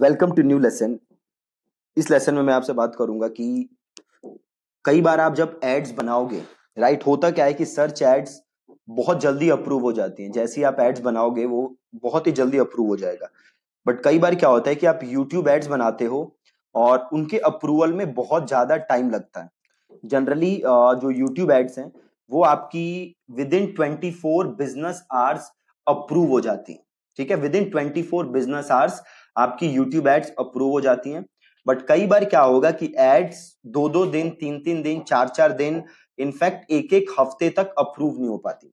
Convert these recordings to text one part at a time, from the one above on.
welcome to new lesson इस lesson में मैं आपसे बात करूंगा कि कई बार आप जब एड्स बनाओगे राइट होता क्या है कि सर्च एड्स बहुत जल्दी अप्रूव हो जाती हैं जैसे ही आप एड्स बनाओगे वो बहुत ही जल्दी अप्रूव हो जाएगा बट कई बार क्या होता है कि आप यूट्यूब एड्स बनाते हो और उनके अप्रूवल में बहुत ज़्यादा टाइम लगता है जनरली जो यूट्यूब एड्स हैं वो आपकी within twenty four business hours approve हो जाती है ठीक है within twenty four business hours आपकी यूट्यूब एड्स अप्रूव हो जाती हैं बट कई बार क्या होगा कि एड्स दो दो दिन तीन तीन दिन चार चार दिन इनफैक्ट एक एक हफ्ते तक अप्रूव नहीं हो पाती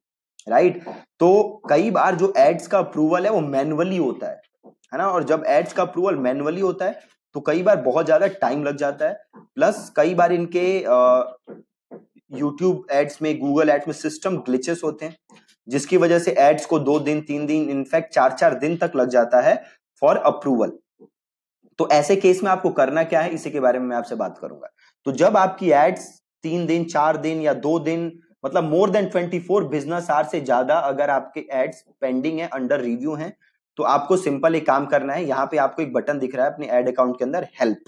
राइट तो कई बार जो एड्स का अप्रूवल है वो मैनुअली होता है है ना और जब एड्स का अप्रूवल मैनुअली होता है तो कई बार बहुत ज्यादा टाइम लग जाता है प्लस कई बार इनके यूट्यूब एड्स में गूगल एड्स में सिस्टम ग्लिचेस होते हैं जिसकी वजह से एड्स को दो दिन तीन दिन इनफैक्ट चार चार दिन तक लग जाता है फॉर अप्रूवल तो ऐसे केस में आपको करना क्या है इसी के बारे में मैं आपसे बात करूंगा तो जब आपकी एड्स तीन दिन चार दिन या दो दिन मतलब more than four business hours से ज्यादा अगर आपके एड्स पेंडिंग है अंडर रिव्यू है तो आपको सिंपल एक काम करना है यहाँ पे आपको एक बटन दिख रहा है अपने एड अकाउंट के अंदर हेल्प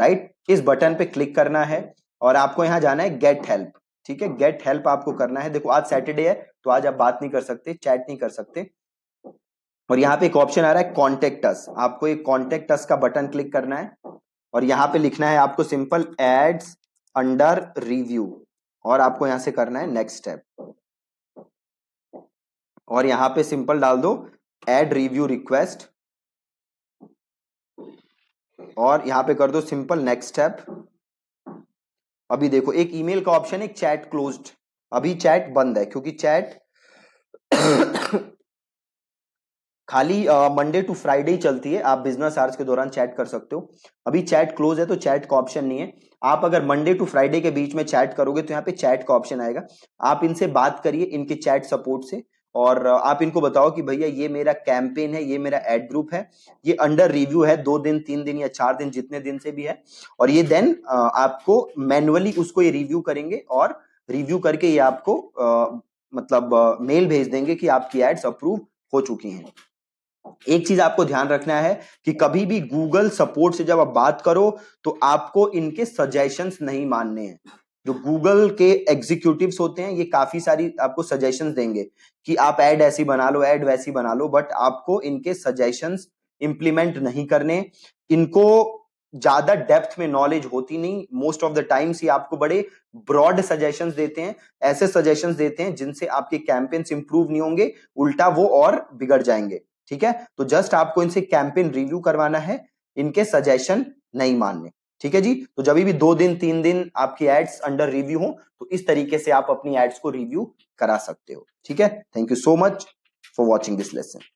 राइट इस बटन पे क्लिक करना है और आपको यहाँ जाना है गेट हेल्प ठीक है गेट हेल्प आपको करना है देखो आज सैटरडे है तो आज आप बात नहीं कर सकते चैट नहीं कर सकते और यहाँ पे एक ऑप्शन आ रहा है कॉन्टेक्ट अस आपको एक कॉन्टेक्ट अस का बटन क्लिक करना है और यहाँ पे लिखना है आपको सिंपल एड्स अंडर रिव्यू और आपको यहां से करना है नेक्स्ट स्टेप और यहां पे सिंपल डाल दो एड रिव्यू रिक्वेस्ट और यहां पे कर दो सिंपल नेक्स्ट स्टेप अभी देखो एक ईमेल का ऑप्शन है चैट क्लोज्ड अभी चैट बंद है क्योंकि चैट खाली मंडे टू फ्राइडे ही चलती है आप बिजनेस आवर्स के दौरान चैट कर सकते हो अभी चैट क्लोज है तो चैट का ऑप्शन नहीं है आप अगर मंडे टू फ्राइडे के बीच में चैट करोगे तो यहाँ पे चैट का ऑप्शन आएगा आप इनसे बात करिए इनके चैट सपोर्ट से और आप इनको बताओ कि भैया ये मेरा कैंपेन है ये मेरा एड ग्रुप है ये अंडर रिव्यू है दो दिन तीन दिन या चार दिन जितने दिन से भी है और ये देन आपको मैनुअली उसको ये रिव्यू करेंगे और रिव्यू करके ये आपको आ, मतलब मेल भेज देंगे कि आपकी एड्स अप्रूव हो चुकी हैं एक चीज आपको ध्यान रखना है कि कभी भी गूगल सपोर्ट से जब आप बात करो तो आपको इनके सजेशंस नहीं मानने हैं जो गूगल के एग्जीक्यूटिव होते हैं ये काफी सारी आपको सजेशन देंगे कि आप एड ऐसी बना लो एड वैसी बना लो बट आपको इनके सजेशन इम्प्लीमेंट नहीं करने इनको ज्यादा डेप्थ में नॉलेज होती नहीं मोस्ट ऑफ द टाइम्स ये आपको बड़े ब्रॉड सजेशन देते हैं ऐसे सजेशन देते हैं जिनसे आपके कैंपेन्स इंप्रूव नहीं होंगे उल्टा वो और बिगड़ जाएंगे ठीक है तो जस्ट आपको इनसे कैंपेन रिव्यू करवाना है इनके सजेशन नहीं मानने ठीक है जी तो जब भी दो दिन तीन दिन आपकी एड्स अंडर रिव्यू हो तो इस तरीके से आप अपनी एड्स को रिव्यू करा सकते हो ठीक है thank you so much for watching this lesson